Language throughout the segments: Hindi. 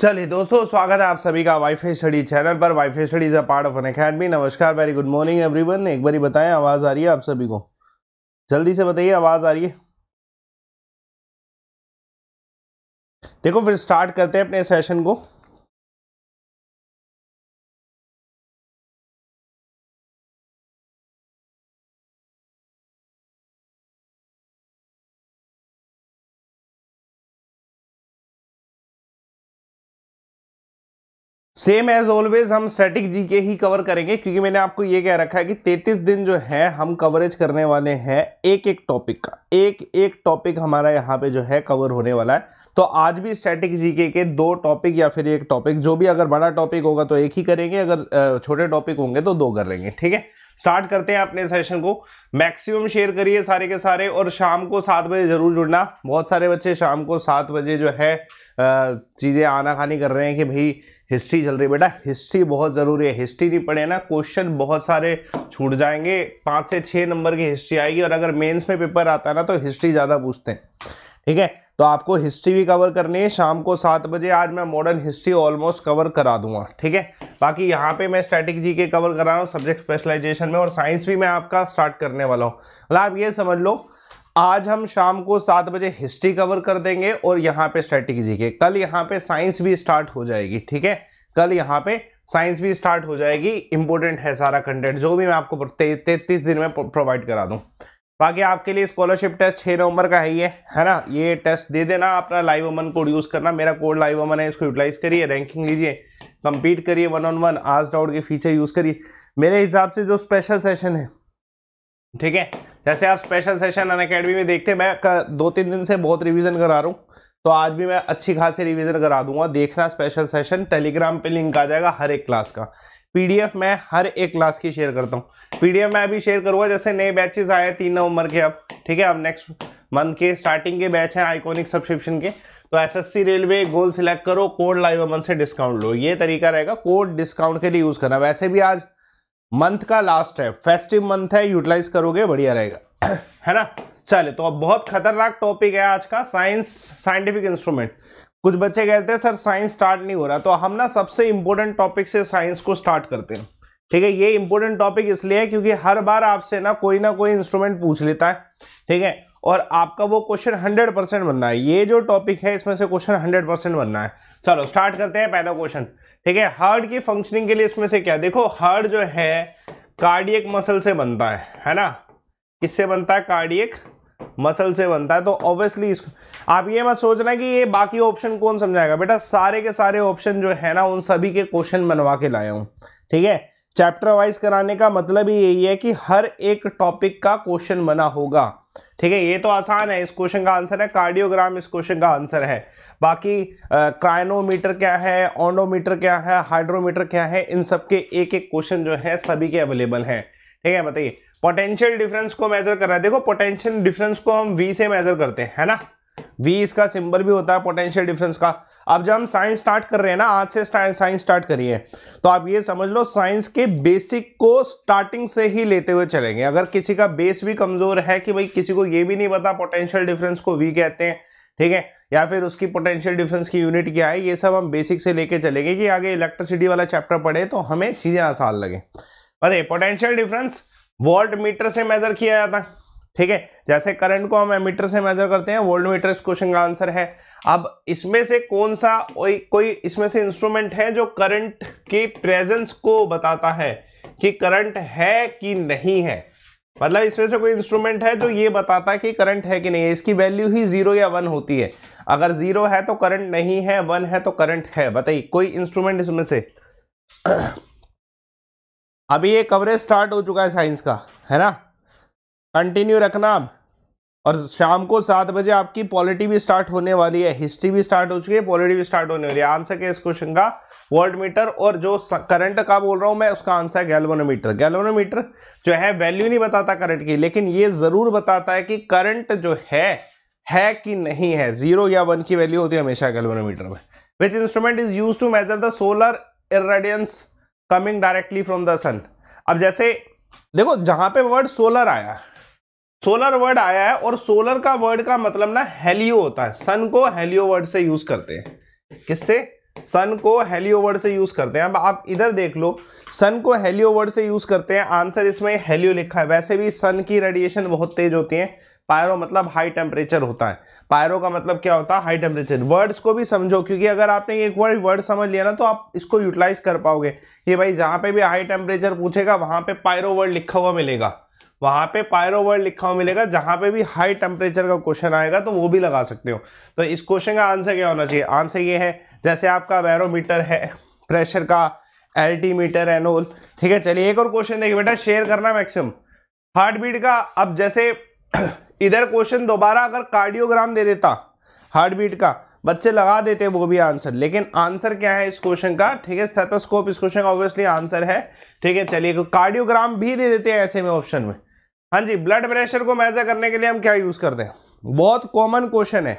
चलिए दोस्तों स्वागत है आप सभी का वाईफाई स्टडी चैनल पर WiFi study is a part of an academy नमस्कार वेरी गुड मॉर्निंग एवरीवन एक बार बताएं आवाज़ आ रही है आप सभी को जल्दी से बताइए आवाज़ आ रही है देखो फिर स्टार्ट करते हैं अपने सेशन को सेम एज ऑलवेज हम स्टैटिक जी के ही कवर करेंगे क्योंकि मैंने आपको ये कह रखा है कि 33 दिन जो है हम कवरेज करने वाले हैं एक एक टॉपिक का एक एक टॉपिक हमारा यहाँ पे जो है कवर होने वाला है तो आज भी स्टैटिक जीके के दो टॉपिक या फिर एक टॉपिक जो भी अगर बड़ा टॉपिक होगा तो एक ही करेंगे अगर छोटे टॉपिक होंगे तो दो कर लेंगे ठीक है स्टार्ट करते हैं अपने सेशन को मैक्सिमम शेयर करिए सारे के सारे और शाम को सात बजे जरूर जुड़ना बहुत सारे बच्चे शाम को सात बजे जो है चीज़ें आना खानी कर रहे हैं कि भाई हिस्ट्री चल रही है बेटा हिस्ट्री बहुत ज़रूरी है हिस्ट्री नहीं पढ़े ना क्वेश्चन बहुत सारे छूट जाएंगे पाँच से छः नंबर की हिस्ट्री आएगी और अगर मेंस में पेपर आता है ना तो हिस्ट्री ज़्यादा पूछते हैं ठीक है तो आपको हिस्ट्री भी कवर करनी है शाम को सात बजे आज मैं मॉडर्न हिस्ट्री ऑलमोस्ट कवर करा दूंगा ठीक है बाकी यहाँ पे मैं स्टैटिक जी के कवर करा रहा हूँ सब्जेक्ट स्पेशलाइजेशन में और साइंस भी मैं आपका स्टार्ट करने वाला हूँ मतलब आप ये समझ लो आज हम शाम को सात बजे हिस्ट्री कवर कर देंगे और यहाँ पे स्टैटिक के कल यहाँ पे साइंस भी स्टार्ट हो जाएगी ठीक है कल यहाँ पे साइंस भी स्टार्ट हो जाएगी इंपॉर्टेंट है सारा कंटेंट जो भी मैं आपको तैतीस दिन में प्रोवाइड करा दूँ बाकी आपके लिए स्कॉलरशिप टेस्ट छः नवंबर का है ये है ना ये टेस्ट दे देना अपना लाइव अमन कोड यूज़ करना मेरा कोड लाइव अमन है इसको यूटिलाइज करिए रैंकिंग लीजिए कंपीट करिए वन ऑन वन आज डाउट के फीचर यूज़ करिए मेरे हिसाब से जो स्पेशल सेशन है ठीक है जैसे आप स्पेशल सेशन अन अकेडमी में देखते हैं मैं दो तीन दिन से बहुत रिवीजन करा रहा हूँ तो आज भी मैं अच्छी खासी रिवीजन करा दूंगा देखना स्पेशल सेशन टेलीग्राम पे लिंक आ जाएगा हर एक क्लास का पीडीएफ मैं हर एक क्लास की शेयर करता हूँ पीडीएफ मैं अभी शेयर करूँगा जैसे नए बैचेस आए तीन नवंबर के अब ठीक है अब नेक्स्ट मंथ के स्टार्टिंग के बैच हैं आइकोनिक सब्सक्रिप्शन के तो एस रेलवे गोल सिलेक्ट करो कोड लाइव अमन से डिस्काउंट लो ये तरीका रहेगा कोड डिस्काउंट के लिए यूज़ करना वैसे भी आज मंथ का लास्ट है फेस्टिव मंथ है यूटिलाइज करोगे बढ़िया रहेगा है ना चले तो अब बहुत खतरनाक टॉपिक है आज का साइंस साइंटिफिक इंस्ट्रूमेंट कुछ बच्चे कहते हैं सर साइंस स्टार्ट नहीं हो रहा तो हम ना सबसे इंपॉर्टेंट टॉपिक से साइंस को स्टार्ट करते हैं ठीक है ये इंपॉर्टेंट टॉपिक इसलिए है क्योंकि हर बार आपसे ना कोई ना कोई इंस्ट्रूमेंट पूछ लेता है ठीक है और आपका वो क्वेश्चन हंड्रेड परसेंट बनना है ये जो टॉपिक है इसमें से क्वेश्चन हंड्रेड परसेंट बनना है चलो स्टार्ट करते हैं पहला क्वेश्चन ठीक है हार्ट की फंक्शनिंग के लिए इसमें से क्या देखो हार्ट जो है कार्डियक मसल से बनता है है ना किससे बनता है कार्डियक मसल से बनता है तो ऑब्वियसली इसको आप ये मत सोचना कि ये बाकी ऑप्शन कौन समझाएगा बेटा सारे के सारे ऑप्शन जो है ना उन सभी के क्वेश्चन बनवा के लाया हूँ ठीक है चैप्टर वाइज कराने का मतलब ही यही है कि हर एक टॉपिक का क्वेश्चन बना होगा ठीक है ये तो आसान है इस क्वेश्चन का आंसर है कार्डियोग्राम इस क्वेश्चन का आंसर है बाकी क्राइनोमीटर क्या है ओंडोमीटर क्या है हाइड्रोमीटर क्या है इन सब के एक एक क्वेश्चन जो है सभी के अवेलेबल हैं ठीक है बताइए पोटेंशियल डिफरेंस को मेजर कर रहा है देखो पोटेंशियल डिफरेंस को हम वी से मेजर करते हैं है ना वी इसका सिंबल भी होता है पोटेंशियल डिफरेंस का अब जब हम साइंस स्टार्ट कर रहे हैं ना आज से साइंस स्टार्ट करिए तो आप ये समझ लो साइंस के बेसिक को स्टार्टिंग से ही लेते हुए चलेंगे अगर किसी का बेस भी कमजोर है कि भाई किसी को ये भी नहीं पता पोटेंशियल डिफरेंस को वी कहते हैं ठीक है या फिर उसकी पोटेंशियल डिफरेंस की यूनिट क्या है ये सब हम बेसिक से लेके चलेंगे कि आगे इलेक्ट्रिसिटी वाला चैप्टर पढ़े तो हमें चीज़ें आसान लगे अरे पोटेंशियल डिफरेंस वोल्ट मीटर से मेजर किया जाता है ठीक है जैसे करंट को हम एमीटर से मेजर करते हैं वोल्ड मीटर इस क्वेश्चन का आंसर है अब इसमें से कौन सा कोई इसमें से इंस्ट्रूमेंट है जो करंट के प्रेजेंस को बताता है कि करंट है कि नहीं है मतलब इसमें से कोई इंस्ट्रूमेंट है जो ये बताता है कि करंट है कि नहीं है इसकी वैल्यू ही जीरो या वन होती है अगर जीरो है तो करंट नहीं है वन है तो करंट है बताइए कोई इंस्ट्रूमेंट इसमें से अभी ये कवरेज स्टार्ट हो चुका है साइंस का है ना कंटिन्यू रखना आप और शाम को सात बजे आपकी पॉलिटी भी स्टार्ट होने वाली है हिस्ट्री भी स्टार्ट हो चुकी है पॉलिटी भी स्टार्ट होने वाली है आंसर क्या इस क्वेश्चन का वोल्ट मीटर और जो करंट का बोल रहा हूं मैं उसका आंसर है गैल्वोनोमीटर गैलोनोमीटर जो है वैल्यू नहीं बताता करंट की लेकिन ये जरूर बताता है कि करंट जो है है कि नहीं है जीरो या वन की वैल्यू होती है हमेशा गैल्वोनोमीटर में which instrument is use to measure the solar irradiance coming directly from the sun अब जैसे देखो जहां पे वर्ड सोलर आया सोलर वर्ड आया है और सोलर का वर्ड का मतलब ना हेलियो होता है सन को हेलियो वर्ड से यूज करते हैं किससे सन को हेलियो वर्ड से यूज करते हैं अब आप इधर देख लो सन को हेलियो वर्ड से यूज करते हैं आंसर इसमें हेलियो लिखा है वैसे भी सन की रेडिएशन बहुत तेज होती है पायरो मतलब हाई टेम्परेचर होता है पायरो का मतलब क्या होता है हाई टेम्परेचर वर्ड्स को भी समझो क्योंकि अगर आपने एक वर्ड वर्ड समझ लिया ना तो आप इसको यूटिलाइज कर पाओगे कि भाई जहाँ पे भी हाई टेम्परेचर पूछेगा वहाँ पे पायरो वर्ड लिखा हुआ मिलेगा वहां पे पायरो वर्ड लिखा हुआ मिलेगा जहां पे भी हाई टेम्परेचर का क्वेश्चन आएगा तो वो भी लगा सकते हो तो इस क्वेश्चन का आंसर क्या होना चाहिए आंसर ये है जैसे आपका बैरोमीटर है प्रेशर का एल्टीमीटर एनोल ठीक है चलिए एक और क्वेश्चन देखिए बेटा शेयर करना मैक्सिमम हार्ट बीट का अब जैसे इधर क्वेश्चन दोबारा अगर कार्डियोग्राम दे देता हार्ट बीट का बच्चे लगा देते वो भी आंसर लेकिन आंसर क्या है इस क्वेश्चन का ठीक है स्थेटोस्कोप इस क्वेश्चन का ऑब्वियसली आंसर है ठीक है चलिए कार्डियोग्राम तो भी दे देते हैं ऐसे में ऑप्शन में हाँ जी ब्लड प्रेशर को मेजर करने के लिए हम क्या यूज़ करते हैं बहुत कॉमन क्वेश्चन है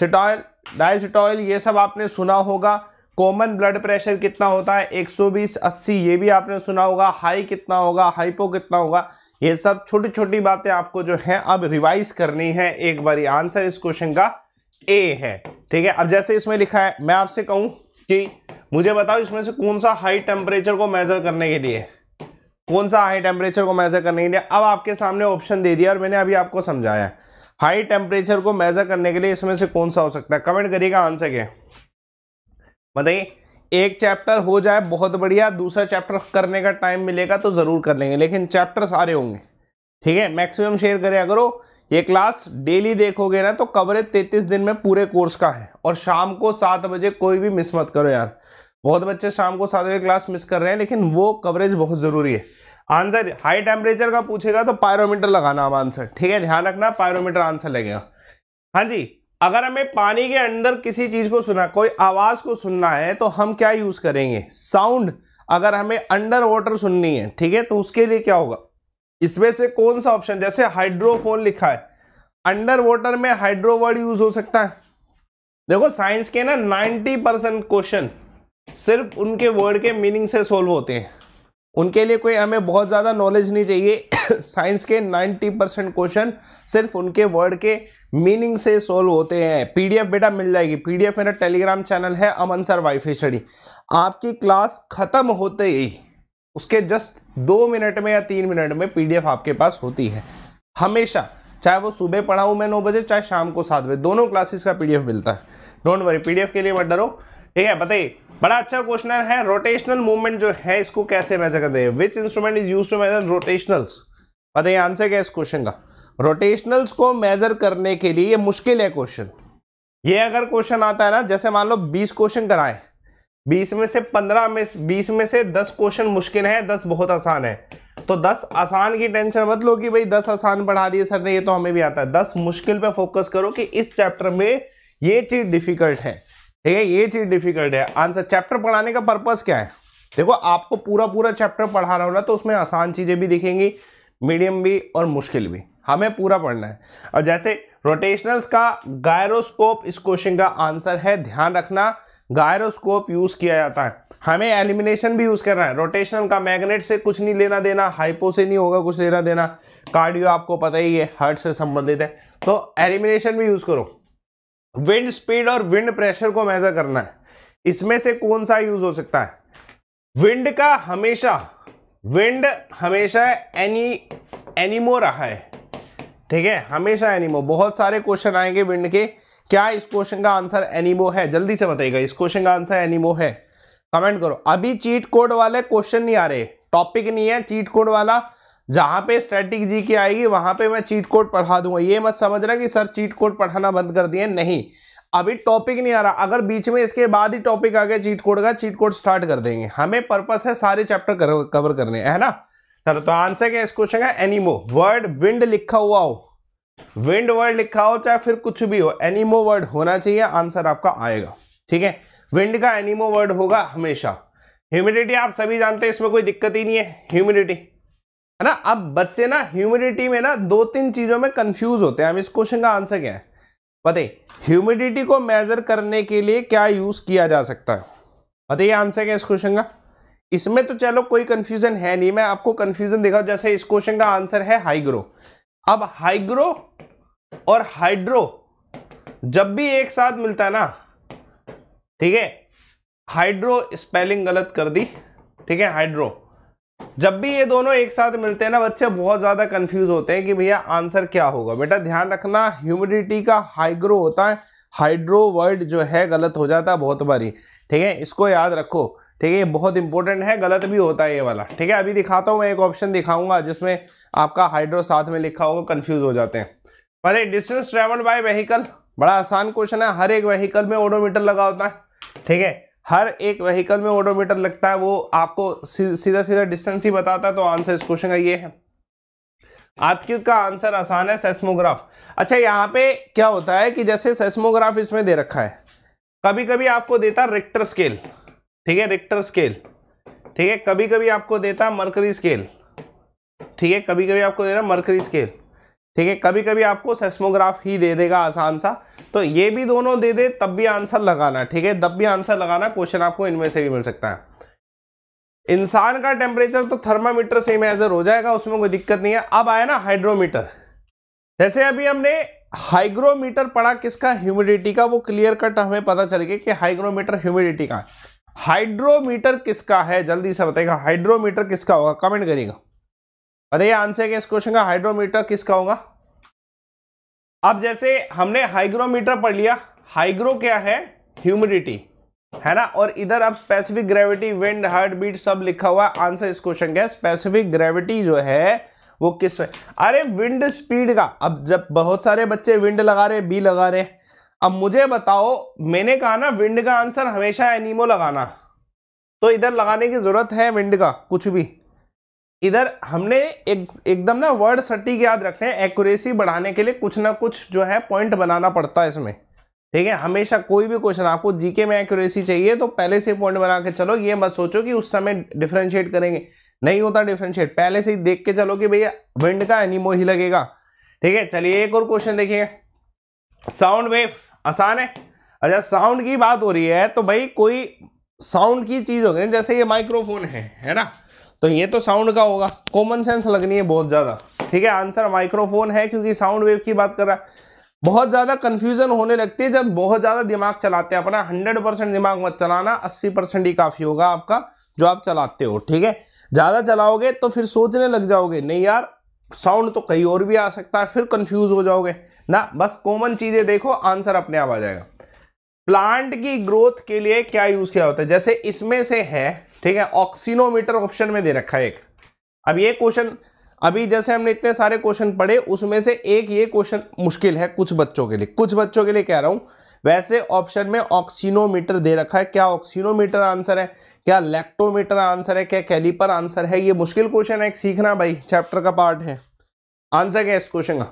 सिटॉयल डाइसिटॉयल ये सब आपने सुना होगा कॉमन ब्लड प्रेशर कितना होता है 120 80 ये भी आपने सुना होगा हाई कितना होगा हाइपो कितना होगा ये सब छोटी छोटी बातें आपको जो है अब रिवाइज करनी है एक बारी आंसर इस क्वेश्चन का ए है ठीक है अब जैसे इसमें लिखा है मैं आपसे कहूँ कि मुझे बताओ इसमें से कौन सा हाई टेम्परेचर को मेजर करने के लिए है कौन सा हाई टेम्परेचर को मेज़र करने के लिए अब आपके सामने ऑप्शन दे दिया और मैंने अभी आपको समझाया हाई टेम्परेचर को मेज़र करने के लिए इसमें से कौन सा हो सकता है कमेंट करिएगा आंसर के बताइए एक चैप्टर हो जाए बहुत बढ़िया दूसरा चैप्टर करने का टाइम मिलेगा तो ज़रूर कर लेंगे लेकिन चैप्टर सारे होंगे ठीक है मैक्सिमम शेयर करें वो ये क्लास डेली देखोगे ना तो कवरेज 33 दिन में पूरे कोर्स का है और शाम को सात बजे कोई भी मिस मत करो यार बहुत बच्चे शाम को सात बजे क्लास मिस कर रहे हैं लेकिन वो कवरेज बहुत ज़रूरी है आंसर हाई टेम्परेचर का पूछेगा तो पायरोमीटर लगाना हम आंसर ठीक है ध्यान रखना पायरोमीटर आंसर लगेगा हाँ जी अगर हमें पानी के अंदर किसी चीज़ को सुना कोई आवाज़ को सुनना है तो हम क्या यूज़ करेंगे साउंड अगर हमें अंडर वाटर सुननी है ठीक है तो उसके लिए क्या होगा इसमें से कौन सा ऑप्शन जैसे हाइड्रोफोन लिखा है अंडर वाटर में हाइड्रोवर्ड यूज हो सकता है देखो साइंस के ना 90 परसेंट क्वेश्चन सिर्फ उनके वर्ड के मीनिंग से सोल्व होते हैं उनके लिए कोई हमें बहुत ज़्यादा नॉलेज नहीं चाहिए साइंस के 90 परसेंट क्वेश्चन सिर्फ उनके वर्ड के मीनिंग से सोल्व होते हैं पीडीएफ बेटा मिल जाएगी पीडीएफ मेरा टेलीग्राम चैनल है अमन सर वाईफाई स्टडी आपकी क्लास ख़त्म होते ही उसके जस्ट दो मिनट में या तीन मिनट में पीडीएफ आपके पास होती है हमेशा चाहे वो सुबह पढ़ाऊँ मैं नौ बजे चाहे शाम को सात बजे दोनों क्लासेस का पीडीएफ मिलता है डोंट वरी पीडीएफ के लिए मत डरो ठीक है बताइए बड़ा अच्छा क्वेश्चन है रोटेशनल मूवमेंट जो है इसको कैसे मेजर करते हैं which instrument is use to measure rotationals बताइए आंसर क्या है इस क्वेश्चन का रोटेशनल्स को मेजर करने के लिए मुश्किल है क्वेश्चन ये अगर क्वेश्चन आता है ना जैसे मान लो बीस क्वेश्चन कराए बीस में से पंद्रह में बीस में से दस क्वेश्चन मुश्किल है दस बहुत आसान है तो दस आसान की टेंशन मत लो कि भाई दस आसान पढ़ा दिए सर ने ये तो हमें भी आता है दस मुश्किल पे फोकस करो कि इस चैप्टर में ये चीज़ डिफिकल्ट है ठीक है ये चीज़ डिफिकल्ट है आंसर चैप्टर पढ़ाने का पर्पज़ क्या है देखो आपको पूरा पूरा चैप्टर पढ़ा रहा हो ना तो उसमें आसान चीज़ें भी दिखेंगी मीडियम भी और मुश्किल भी हमें पूरा पढ़ना है और जैसे रोटेशनल्स का गायरोस्कोप इस क्वेश्चन का आंसर है ध्यान रखना गायरोस्कोप यूज़ किया जाता है हमें एलिमिनेशन भी यूज़ करना है रोटेशनल का मैग्नेट से कुछ नहीं लेना देना हाइपो से नहीं होगा कुछ लेना देना कार्डियो आपको पता ही है हार्ट से संबंधित है तो एलिमिनेशन भी यूज़ करो विंड स्पीड और विंड प्रेशर को मेजर करना है इसमें से कौन सा यूज हो सकता है विंड का हमेशा विंड हमेशा एनी एनिमो रहा है ठीक है हमेशा एनिमो बहुत सारे क्वेश्चन आएंगे विंड के क्या इस क्वेश्चन का आंसर एनिमो है जल्दी से बताइएगा इस क्वेश्चन का आंसर एनिमो है कमेंट करो अभी चीट कोड वाले क्वेश्चन नहीं आ रहे टॉपिक नहीं है चीट कोड वाला जहां पे स्टैटिक जी की आएगी वहां पे मैं चीट कोड पढ़ा दूंगा ये मत समझ रहा कि सर चीट कोड पढ़ाना बंद कर दिए नहीं अभी टॉपिक नहीं आ रहा अगर बीच में इसके बाद ही टॉपिक आ गया चीट कोड का चीट कोड स्टार्ट कर देंगे हमें पर्पस है सारे चैप्टर कर, कवर करने है ना चलो तो आंसर क्या इस क्वेश्चन का एनिमो वर्ड विंड लिखा हुआ हो विंड वर्ड लिखा हो चाहे फिर कुछ भी हो एनिमो वर्ड होना चाहिए आंसर आपका आएगा ठीक है विंड का एनिमो वर्ड होगा हमेशा ह्यूमिडिटी आप सभी जानते हैं इसमें कोई दिक्कत ही नहीं है ह्यूमिडिटी है ना अब बच्चे ना ह्यूमिडिटी में ना दो तीन चीज़ों में कंफ्यूज होते हैं अब इस क्वेश्चन का आंसर क्या है बताइए ह्यूमिडिटी को मेज़र करने के लिए क्या यूज़ किया जा सकता है बताइए आंसर क्या इस क्वेश्चन का इसमें तो चलो कोई कंफ्यूजन है नहीं मैं आपको कंफ्यूजन देखा जैसे इस क्वेश्चन का आंसर है हाइग्रो अब हाइग्रो और हाइड्रो जब भी एक साथ मिलता है ना ठीक है हाइड्रो स्पेलिंग गलत कर दी ठीक है हाइड्रो जब भी ये दोनों एक साथ मिलते हैं ना बच्चे बहुत ज़्यादा कंफ्यूज होते हैं कि भैया आंसर क्या होगा बेटा ध्यान रखना ह्यूमिडिटी का हाइग्रो होता है हाइड्रो वर्ड जो है गलत हो जाता है बहुत बारी ठीक है इसको याद रखो ठीक है ये बहुत इंपॉर्टेंट है गलत भी होता है ये वाला ठीक है अभी दिखाता हूँ मैं एक ऑप्शन दिखाऊंगा जिसमें आपका हाइड्रो साथ में लिखा होगा कन्फ्यूज़ हो जाते हैं अरे डिस्टेंस ट्रेवल्ड बाय वहीकल बड़ा आसान क्वेश्चन है हर एक वहीकल में ओडोमीटर लगा होता है ठीक है हर एक व्हीकल में ओडोमीटर लगता है वो आपको सीधा सीधा डिस्टेंस ही बताता है तो आंसर इस क्वेश्चन का ये है आतक्यू का आंसर आसान है सेस्मोग्राफ अच्छा यहाँ पे क्या होता है कि जैसे सेस्मोग्राफ इसमें दे रखा है कभी कभी आपको देता रिक्टर स्केल ठीक है रिक्टर स्केल ठीक है कभी कभी आपको देता मर्करी स्केल ठीक है कभी कभी आपको देता मर्करी स्केल ठीक है कभी कभी आपको सेस्मोग्राफ ही दे देगा आसान सा तो ये भी दोनों दे दे तब भी आंसर लगाना ठीक है तब भी आंसर लगाना क्वेश्चन आपको इनमें से भी मिल सकता है इंसान का टेम्परेचर तो थर्मामीटर से मेजर हो जाएगा उसमें कोई दिक्कत नहीं है अब आया ना हाइड्रोमीटर जैसे अभी हमने हाइग्रोमीटर पढ़ा किसका ह्यूमिडिटी का वो क्लियर कट हमें पता चल गया कि हाइग्रोमीटर ह्यूमिडिटी का हाइड्रोमीटर किसका है जल्दी से बताएगा हाइड्रोमीटर किसका होगा कमेंट करिएगा बताइए आंसर क्या इस क्वेश्चन का हाइड्रोमीटर किसका होगा अब जैसे हमने हाइग्रोमीटर पढ़ लिया हाइग्रो क्या है ह्यूमिडिटी है ना और इधर अब specific gravity wind heartbeat सब लिखा हुआ आंसर इस क्वेश्चन का स्पेसिफिक ग्रेविटी जो है वो किस में अरे विंड स्पीड का अब जब बहुत सारे बच्चे विंड लगा रहे बी लगा रहे अब मुझे बताओ मैंने कहा ना विंड का आंसर हमेशा एनिमो लगाना तो इधर लगाने की जरूरत है विंड का कुछ भी इधर हमने एक एकदम ना वर्ड सटीक याद रखने एक्यूरेसी बढ़ाने के लिए कुछ ना कुछ जो है पॉइंट बनाना पड़ता है इसमें ठीक है हमेशा कोई भी क्वेश्चन आपको जीके में एक्यूरेसी चाहिए तो पहले से पॉइंट बना के चलो ये मत सोचो कि उस समय डिफ्रेंशिएट करेंगे नहीं होता डिफ्रेंशिएट पहले से ही देख के चलो कि भैया विंड का एनिमो ही लगेगा ठीक है चलिए एक और क्वेश्चन देखिए साउंड वेव आसान है अच्छा साउंड की बात हो रही है तो भाई कोई साउंड की चीज़ हो गई जैसे ये माइक्रोफोन है है ना तो ये तो साउंड का होगा कॉमन सेंस लगनी है बहुत ज़्यादा ठीक है आंसर माइक्रोफोन है क्योंकि साउंड वेव की बात कर रहा है बहुत ज़्यादा कन्फ्यूज़न होने लगती है जब बहुत ज़्यादा दिमाग चलाते हैं अपना हंड्रेड परसेंट दिमाग मत चलाना अस्सी परसेंट ही काफ़ी होगा आपका जो आप चलाते हो ठीक है ज़्यादा चलाओगे तो फिर सोचने लग जाओगे नहीं यार साउंड तो कहीं और भी आ सकता है फिर कंफ्यूज हो जाओगे ना बस कॉमन चीज़ें देखो आंसर अपने आप आ जाएगा प्लांट की ग्रोथ के लिए क्या यूज़ किया होता है जैसे इसमें से है ठीक है ऑक्सीनोमीटर ऑप्शन में दे रखा है एक अब ये क्वेश्चन अभी जैसे हमने इतने सारे क्वेश्चन पढ़े उसमें से एक ये क्वेश्चन मुश्किल है कुछ बच्चों के लिए कुछ बच्चों के लिए कह रहा हूं वैसे ऑप्शन में ऑक्सीनोमीटर दे रखा है क्या ऑक्सीनोमीटर आंसर है क्या लेक्टोमीटर आंसर है क्या कैलिपर आंसर है ये मुश्किल क्वेश्चन है सीखना भाई चैप्टर का पार्ट है आंसर क्या है इस क्वेश्चन का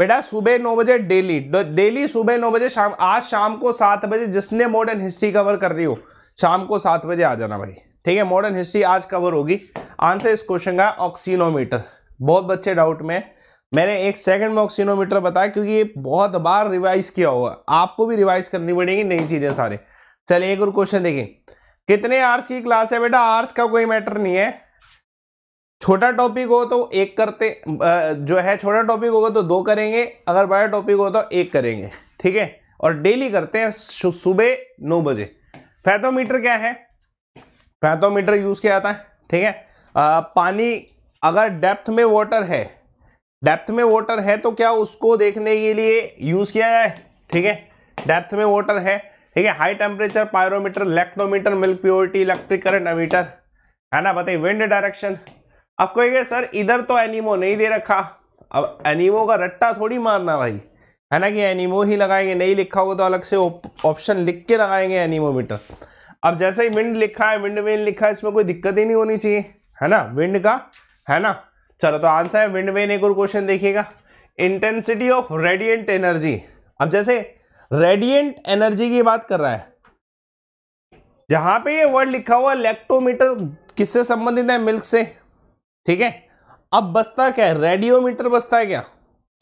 बेटा सुबह नौ बजे डेली डेली सुबह नौ बजे शाम आज शाम को सात बजे जिसने मॉडर्न हिस्ट्री कवर कर रही हो शाम को सात बजे आ जाना भाई ठीक है मॉडर्न हिस्ट्री आज कवर होगी आंसर इस क्वेश्चन का ऑक्सीनोमीटर बहुत बच्चे डाउट में मैंने एक सेकंड में ऑक्सीनोमीटर बताया क्योंकि ये बहुत बार रिवाइज किया हुआ आपको भी रिवाइज करनी पड़ेगी नई चीज़ें सारे चलिए एक और क्वेश्चन देखिए कितने आर्ट्स की क्लास है बेटा आर्ट्स का कोई मैटर नहीं है छोटा टॉपिक हो तो एक करते जो है छोटा टॉपिक होगा तो दो करेंगे अगर बड़ा टॉपिक हो तो एक करेंगे ठीक है और डेली करते हैं सुबह नौ बजे फैथोमीटर क्या है फैथोमीटर यूज किया जाता है ठीक है आ, पानी अगर डेप्थ में वाटर है डेप्थ में वाटर है तो क्या उसको देखने के लिए यूज किया जाए ठीक है डेप्थ में वाटर है ठीक है high temperature pyrometer electrometer milk purity electric current ammeter है ना बताइए विंड डायरेक्शन अब कहेंगे सर इधर तो एनिमो नहीं दे रखा अब एनिमो का रट्टा थोड़ी मारना भाई है ना कि एनिमो ही लगाएंगे नहीं लिखा होगा तो अलग से ऑप्शन लिख के लगाएंगे एनिमोमीटर अब जैसे ही विंड लिखा है विंड वेन लिखा है इसमें कोई दिक्कत ही नहीं होनी चाहिए है ना विंड का है ना चलो तो आंसर है विंड वेन एक और क्वेश्चन देखिएगा इंटेंसिटी ऑफ रेडियंट एनर्जी अब जैसे रेडियंट एनर्जी की बात कर रहा है जहां पे ये वर्ड लिखा हुआ इलेक्ट्रोमीटर किससे संबंधित है मिल्क से ठीक है अब बसता क्या है रेडियोमीटर बसता है क्या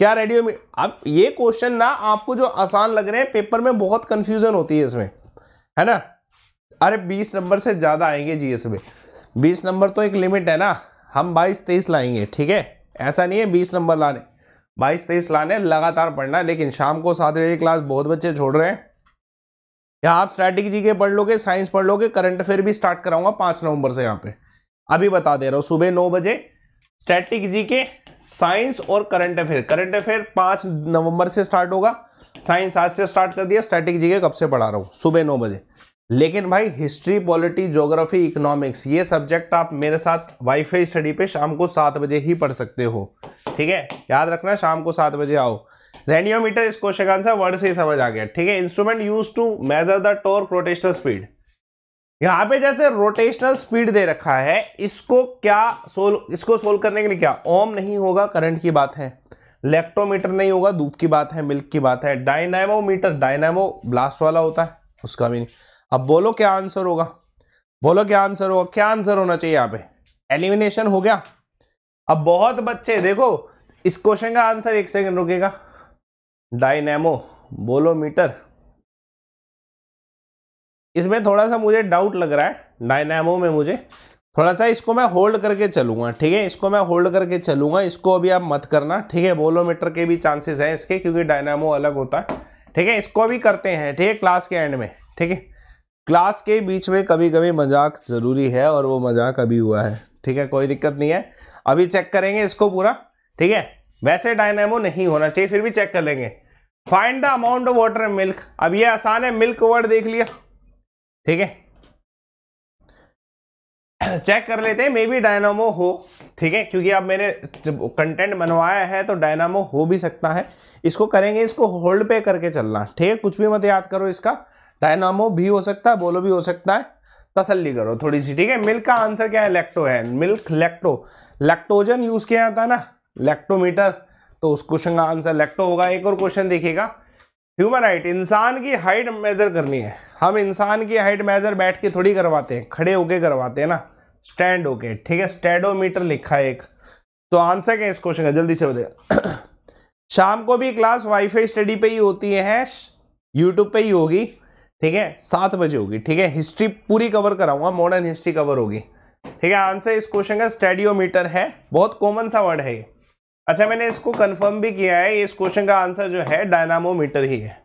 क्या रेडियो अब ये क्वेश्चन ना आपको जो आसान लग रहे हैं पेपर में बहुत कंफ्यूजन होती है इसमें है ना अरे बीस नंबर से ज़्यादा आएंगे जी में बीस नंबर तो एक लिमिट है ना हम बाईस तेईस लाएंगे ठीक है ऐसा नहीं है बीस नंबर लाने बाईस तेईस लाने लगातार पढ़ना लेकिन शाम को सात बजे क्लास बहुत बच्चे छोड़ रहे हैं या आप स्ट्रैटिक जी के पढ़ लोगे साइंस पढ़ लोगे करंट अफेयर भी स्टार्ट कराऊंगा पाँच नवंबर से यहाँ पे अभी बता दे रहा हूँ सुबह नौ बजे स्टैटिक जी के साइंस और करंट अफेयर करंट अफेयर पाँच नवंबर से स्टार्ट होगा साइंस आज से स्टार्ट कर दिया स्टैटिक जी के कब से पढ़ा रहा हूँ सुबह नौ बजे लेकिन भाई हिस्ट्री पॉलिटी ज्योग्राफी इकोनॉमिक्स ये सब्जेक्ट आप मेरे साथ वाईफाई स्टडी पे शाम को सात बजे ही पढ़ सकते हो ठीक है याद रखना शाम को सात बजे आओ रेडियोमीटर इस क्वेश्चन का आंसर वर्ड से ही समझ आ गया ठीक है instrument use to measure the टोर रोटेशनल स्पीड यहां पे जैसे रोटेशनल स्पीड दे रखा है इसको क्या सोल्व इसको सोल्व करने के लिए क्या ओम नहीं होगा करंट की बात है इलेक्ट्रोमीटर नहीं होगा दूध की बात है मिल्क की बात है डायनामोमीटर डायनामो ब्लास्ट वाला होता है उसका भी नहीं अब बोलो क्या आंसर होगा बोलो क्या आंसर होगा क्या आंसर होना चाहिए यहाँ पे एलिमिनेशन हो गया अब बहुत बच्चे देखो इस क्वेश्चन का आंसर एक सेकंड रुकेगा डायनेमो बोलो मीटर इसमें थोड़ा सा मुझे डाउट लग रहा है डायनेमो में मुझे थोड़ा सा इसको मैं होल्ड करके चलूँगा ठीक है इसको मैं होल्ड करके चलूँगा इसको अभी आप मत करना ठीक है बोलोमीटर के भी चांसेस हैं इसके क्योंकि डायनामो अलग होता है ठीक है इसको भी करते हैं ठीक है क्लास के एंड में ठीक है क्लास के बीच में कभी कभी मजाक ज़रूरी है और वो मजाक अभी हुआ है ठीक है कोई दिक्कत नहीं है अभी चेक करेंगे इसको पूरा ठीक है वैसे डायनेमो नहीं होना चाहिए फिर भी चेक कर लेंगे find the amount of water milk अब ये आसान है मिल्क वर्ड देख लिया ठीक है चेक कर लेते हैं मे बी डायनामो हो ठीक है क्योंकि अब मैंने कंटेंट बनवाया है तो डायनामो हो भी सकता है इसको करेंगे इसको होल्ड पे करके चलना ठीक है कुछ भी मत याद करो इसका डायनामो भी हो सकता है बोलो भी हो सकता है तसल्ली करो थोड़ी सी ठीक है मिल्क का आंसर क्या है लेक्टो है मिल्क लेक्टो लैक्टोजन यूज किया जाता है ना लेक्टोमीटर तो उस क्वेश्चन का आंसर लेक्टो होगा एक और क्वेश्चन देखिएगा ह्यूमन हाइट इंसान की हाइट मेज़र करनी है हम इंसान की हाइट मेज़र बैठ के थोड़ी करवाते हैं खड़े होके करवाते हैं ना स्टैंड होके ठीक है स्टैडोमीटर लिखा है एक तो आंसर क्या है इस क्वेश्चन का जल्दी से बताए शाम को भी क्लास वाईफाई स्टडी पे ही होती है यूट्यूब पे ही होगी ठीक है सात बजे होगी ठीक है हिस्ट्री पूरी कवर कराऊंगा मॉडर्न हिस्ट्री कवर होगी ठीक है आंसर इस क्वेश्चन का स्टेडियोमीटर है बहुत कॉमन सा वर्ड है ये अच्छा मैंने इसको कंफर्म भी किया है इस क्वेश्चन का आंसर जो है डायनामोमीटर ही है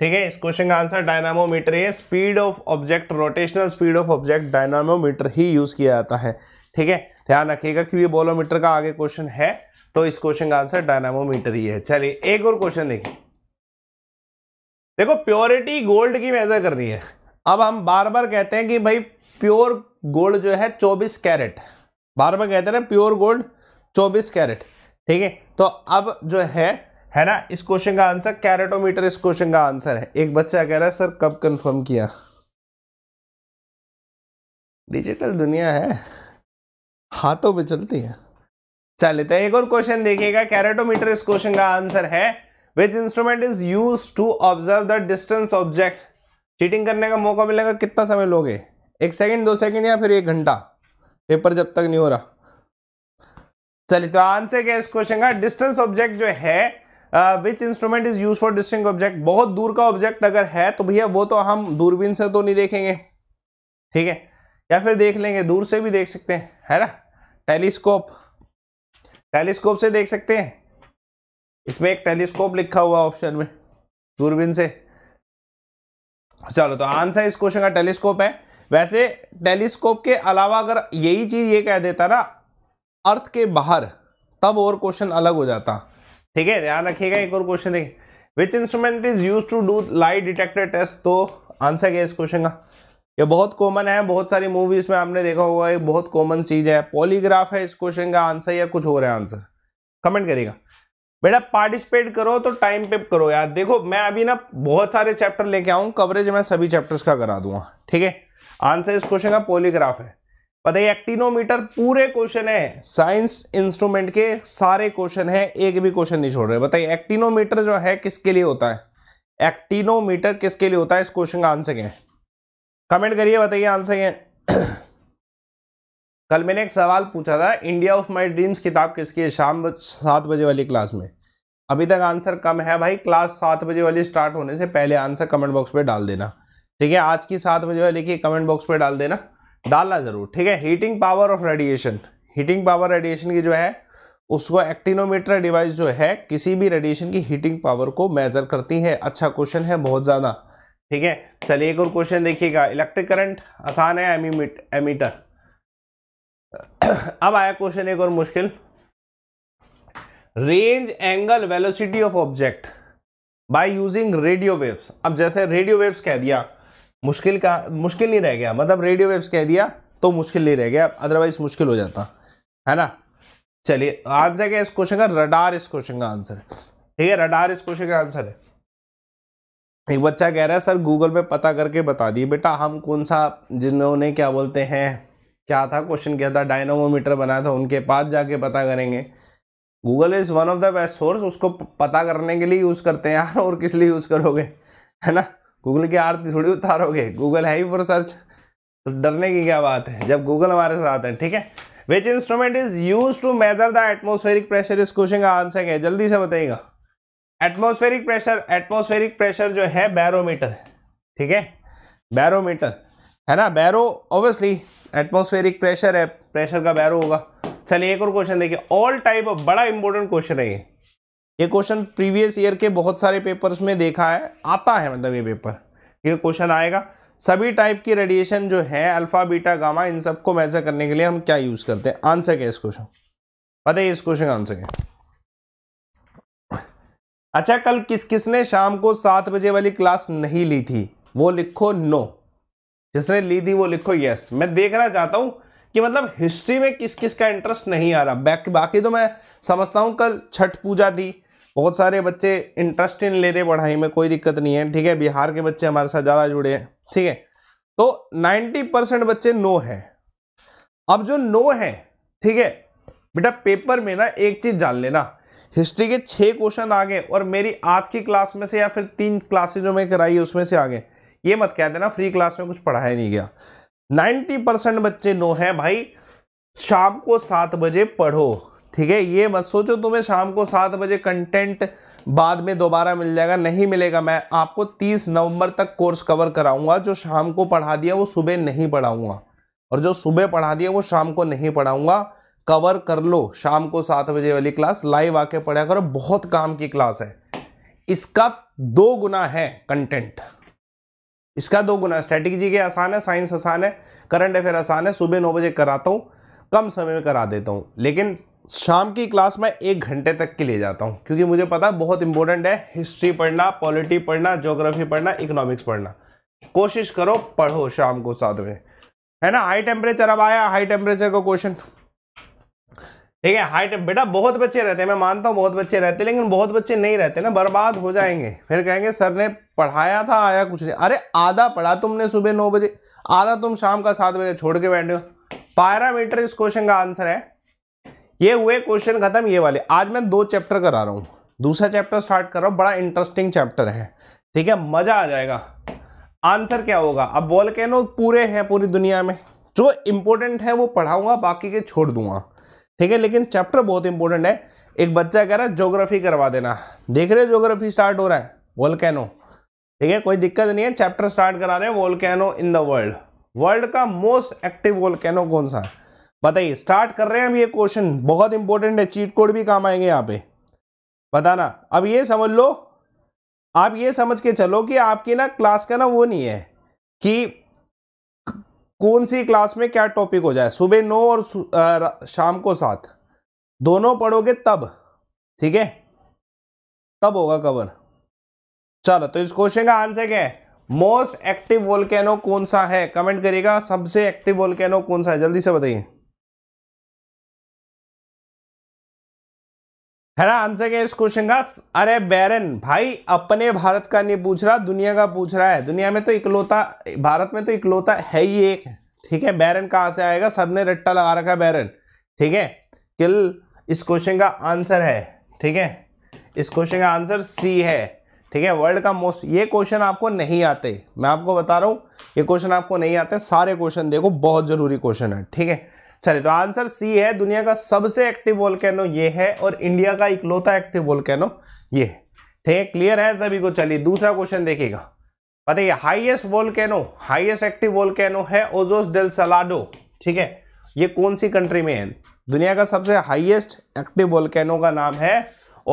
ठीक है इस क्वेश्चन का आंसर डायनामोमीटर है speed of object rotational speed of object dynamometer ही यूज किया जाता है ठीक है ध्यान रखिएगा क्योंकि बोलोमीटर का आगे क्वेश्चन है तो इस क्वेश्चन का आंसर डायनामोमीटर ही है चलिए एक और क्वेश्चन देखिए देखो प्योरिटी गोल्ड की मेजर कर रही है अब हम बार बार कहते हैं कि भाई प्योर गोल्ड जो है 24 कैरेट बार बार कहते हैं ना प्योर गोल्ड 24 कैरेट ठीक है तो अब जो है है ना इस क्वेश्चन का आंसर कैरेटोमीटर इस क्वेश्चन का आंसर है एक बच्चा कह रहा है सर कब कंफर्म किया डिजिटल दुनिया है हाथों पे चलती है चलिए तो एक और क्वेश्चन देखिएगा कैरेटोमीटर इस क्वेश्चन का आंसर है which instrument is use to observe the distance object cheating करने का मौका मिलेगा कितना समय लोगे एक सेकेंड दो सेकेंड या फिर एक घंटा पेपर जब तक नहीं हो रहा चलिए तो आंसर क्या इस क्वेश्चन का डिस्टेंस ऑब्जेक्ट जो है which instrument is use for distant object बहुत दूर का ऑब्जेक्ट अगर है तो भैया वो तो हम दूरबीन से तो नहीं देखेंगे ठीक है या फिर देख लेंगे दूर से भी देख सकते हैं है ना टेलीस्कोप टेलीस्कोप से देख सकते हैं इसमें एक टेलीस्कोप लिखा हुआ ऑप्शन में दूरबीन से चलो तो आंसर इस क्वेश्चन का टेलीस्कोप है वैसे टेलीस्कोप के अलावा अगर यही चीज ये कह देता ना अर्थ के बाहर तब और क्वेश्चन अलग हो जाता ठीक है ध्यान रखिएगा एक और क्वेश्चन देखिए which instrument is use to do light detector test तो आंसर क्या इस क्वेश्चन का ये बहुत कॉमन है बहुत सारी मूवीज में आपने देखा होगा ये बहुत कॉमन चीज है पॉलीग्राफ है इस क्वेश्चन का आंसर या कुछ और है आंसर कमेंट करिएगा बेटा पार्टिसिपेट करो तो टाइम पे करो यार देखो मैं अभी ना बहुत सारे चैप्टर लेके आऊँ कवरेज मैं सभी चैप्टर्स का करा दूंगा ठीक है आंसर इस क्वेश्चन का पॉलीग्राफ है पता है एक्टिनोमीटर पूरे क्वेश्चन है साइंस इंस्ट्रूमेंट के सारे क्वेश्चन है एक भी क्वेश्चन नहीं छोड़ रहे बताइए एक्टिनोमीटर जो है किसके लिए होता है एक्टिनोमीटर किसके लिए होता है इस क्वेश्चन का आंसर क्या है कमेंट करिए बताइए आंसर क्या है कल मैंने एक सवाल पूछा था इंडिया ऑफ माई ड्रीम्स किताब किसकी है शाम सात बजे वाली क्लास में अभी तक आंसर कम है भाई क्लास सात बजे वाली स्टार्ट होने से पहले आंसर कमेंट बॉक्स पर डाल देना ठीक है आज की सात बजे वाली की कमेंट बॉक्स पर डाल देना डालना ज़रूर ठीक है heating power of radiation heating power radiation की जो है उसको एक्टिनोमीटर डिवाइस जो है किसी भी रेडिएशन की हीटिंग पावर को मेजर करती है अच्छा क्वेश्चन है बहुत ज़्यादा ठीक है चलिए एक और क्वेश्चन देखिएगा इलेक्ट्रिक करंट आसान है एमीटर अब आया क्वेश्चन एक और मुश्किल range angle velocity of object by using radio waves अब जैसे रेडियो वेव्स कह दिया मुश्किल का मुश्किल नहीं रह गया मतलब रेडियो वेव्स कह दिया तो मुश्किल नहीं रह गया अदरवाइज मुश्किल हो जाता है ना चलिए आंसर क्या इस क्वेश्चन का रडार इस क्वेश्चन का आंसर है ठीक है रडार इस क्वेश्चन का आंसर है एक बच्चा कह रहा है सर गूगल पे पता करके बता दिए बेटा हम कौन सा जिन्होंने क्या बोलते हैं क्या था क्वेश्चन क्या था डायनोमोमीटर बनाया था उनके पास जाके पता करेंगे Google is one of the best source उसको पता करने के लिए यूज़ करते हैं यार और किस लिए यूज़ करोगे है ना गूगल की आरती थोड़ी उतारोगे गूगल है ही फॉर सर्च तो डरने की क्या बात है जब गूगल हमारे साथ है ठीक है which instrument is use to measure the atmospheric pressure इस क्वेश्चन का आंसर क्या है जल्दी से बताइएगा एटमोस्फेरिक प्रेशर एटमोस्फेरिक प्रेशर जो है बैरोमीटर ठीक है बैरोमीटर है ना बैरो ऑब्वियसली एटमोस्फेरिक प्रेशर है प्रेशर का बैरो होगा चलिए एक और क्वेश्चन देखिए ऑल टाइप ऑफ बड़ा इंपॉर्टेंट क्वेश्चन है ये ये क्वेश्चन प्रीवियस ईयर के बहुत सारे पेपर्स में देखा है आता है मतलब ये पेपर ये क्वेश्चन आएगा सभी टाइप की रेडिएशन जो है अल्फा बीटा गामा इन सबको मेजर करने के लिए हम क्या यूज़ करते हैं आंसर क्या इस क्वेश्चन पता है इस क्वेश्चन का आंसर क्या अच्छा कल किस किसने शाम को सात बजे वाली क्लास नहीं ली थी वो लिखो नो जिसने ली थी वो लिखो यस मैं देखना चाहता हूं कि मतलब हिस्ट्री में किस किस का इंटरेस्ट नहीं आ रहा बाकी तो मैं समझता हूं कल छठ पूजा थी बहुत सारे बच्चे इंटरेस्ट इन ले रहे पढ़ाई में कोई दिक्कत नहीं है ठीक है बिहार के बच्चे हमारे साथ ज़्यादा जुड़े हैं ठीक है तो 90 परसेंट बच्चे नो हैं अब जो नो है ठीक है बेटा पेपर में ना एक चीज़ जान लेना हिस्ट्री के छः क्वेश्चन आ गए और मेरी आज की क्लास में से या फिर तीन क्लासेज जो मैं कराई है उसमें से आ गए ये मत कह देना फ्री क्लास में कुछ पढ़ाया नहीं गया 90 परसेंट बच्चे नो हैं भाई शाम को सात बजे पढ़ो ठीक है ये मत सोचो तुम्हें शाम को सात बजे कंटेंट बाद में दोबारा मिल जाएगा नहीं मिलेगा मैं आपको तीस नवंबर तक कोर्स कवर कराऊंगा जो शाम को पढ़ा दिया वो सुबह नहीं पढ़ाऊंगा और जो सुबह पढ़ा दिया वो शाम को नहीं पढ़ाऊंगा कवर कर लो शाम को सात बजे वाली क्लास लाइव आके पढ़ा करो बहुत काम की क्लास है इसका दो गुना है कंटेंट इसका दो गुना स्ट्रेटेजी के आसान है साइंस आसान है करंट अफेयर आसान है सुबह नौ बजे कराता हूँ कम समय में करा देता हूँ लेकिन शाम की क्लास मैं एक घंटे तक के ले जाता हूँ क्योंकि मुझे पता बहुत इंपॉर्टेंट है हिस्ट्री पढ़ना पॉलिटी पढ़ना जोग्राफी पढ़ना इकोनॉमिक्स पढ़ना कोशिश करो पढ़ो शाम को साथ में है ना हाई टेम्परेचर अब आया हाई टेम्परेचर का क्वेश्चन ठीक है हाई बेटा बहुत बच्चे रहते हैं मैं मानता हूँ बहुत बच्चे रहते हैं लेकिन बहुत बच्चे नहीं रहते ना बर्बाद हो जाएंगे फिर कहेंगे सर ने पढ़ाया था आया कुछ नहीं अरे आधा पढ़ा तुमने सुबह नौ बजे आधा तुम शाम का सात बजे छोड़ के बैठे हो पैरामीटर इस क्वेश्चन का आंसर है ये हुए क्वेश्चन खत्म ये वाले आज मैं दो चैप्टर करा रहा हूँ दूसरा चैप्टर स्टार्ट कर रहा हूँ बड़ा इंटरेस्टिंग चैप्टर है ठीक है मज़ा आ जाएगा आंसर क्या होगा अब वॉलकैनो पूरे हैं पूरी दुनिया में जो इंपॉर्टेंट है वो पढ़ाऊंगा बाकी के छोड़ दूंगा ठीक है लेकिन चैप्टर बहुत इंपॉर्टेंट है एक बच्चा कह रहा है जोग्राफी करवा देना देख रहे हो जोग्राफी स्टार्ट हो रहा है वॉलकैनो ठीक है कोई दिक्कत नहीं है चैप्टर स्टार्ट करा रहे हैं volcano in the world world का मोस्ट एक्टिव वोल्केनो कौन सा है बताइए स्टार्ट कर रहे हैं हम ये क्वेश्चन बहुत इंपॉर्टेंट है चीट कोड भी काम आएंगे यहाँ पे बताना अब ये समझ लो आप ये समझ के चलो कि आपकी ना क्लास का ना वो नहीं है कि कौन सी क्लास में क्या टॉपिक हो जाए सुबह नौ और आ, शाम को सात दोनों पढ़ोगे तब ठीक है तब होगा कवर चलो तो इस क्वेश्चन का आंसर क्या है मोस्ट एक्टिव वोल्केनो कौन सा है कमेंट करिएगा सबसे एक्टिव वोल्केनो कौन सा है जल्दी से बताइए है ना आंसर क्या इस क्वेश्चन का अरे बैरन भाई अपने भारत का नहीं पूछ रहा दुनिया का पूछ रहा है दुनिया में तो इकलौता भारत में तो इकलौता है ही एक ठीक है बैरन कहां से आएगा सबने रट्टा लगा रखा है बैरन ठीक है किल इस क्वेश्चन का आंसर है ठीक है इस क्वेश्चन का आंसर सी है ठीक है वर्ल्ड का मोस्ट ये क्वेश्चन आपको नहीं आते मैं आपको बता रहा हूँ ये क्वेश्चन आपको नहीं आते सारे क्वेश्चन देखो बहुत ज़रूरी क्वेश्चन है ठीक है चलिए तो आंसर सी है दुनिया का सबसे एक्टिव वोल्केनो ये है और इंडिया का इकलौता एक्टिव वोल्केनो ये है ठीक है क्लियर है सभी को चलिए दूसरा क्वेश्चन देखिएगा बताइए highest volcano highest active volcano है ओजोस डेल सलाडो ठीक है ये कौन सी कंट्री में है दुनिया का सबसे हाइएस्ट एक्टिव वोल्केनो का नाम है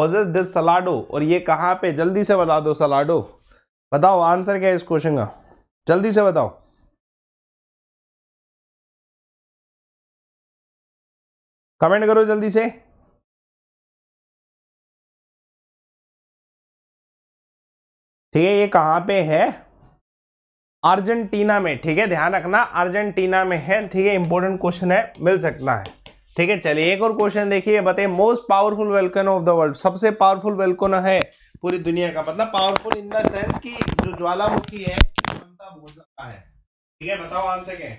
ऑजस डिस सलाडो और ये कहाँ पे जल्दी से बता दो सलाडो बताओ आंसर क्या है इस क्वेश्चन का जल्दी से बताओ कमेंट करो जल्दी से ठीक है ये कहाँ पे है अर्जेंटीना में ठीक है ध्यान रखना अर्जेंटीना में है ठीक है इंपॉर्टेंट क्वेश्चन है मिल सकता है ठीक है चलिए एक और क्वेश्चन देखिए बताइए most powerful volcano of the world सबसे पावरफुल वेलकन है पूरी दुनिया का मतलब पावरफुल इन द सेंस की जो ज्वालामुखी है क्षमता बहुत ज्यादा है ठीक है बताओ आंसर क्या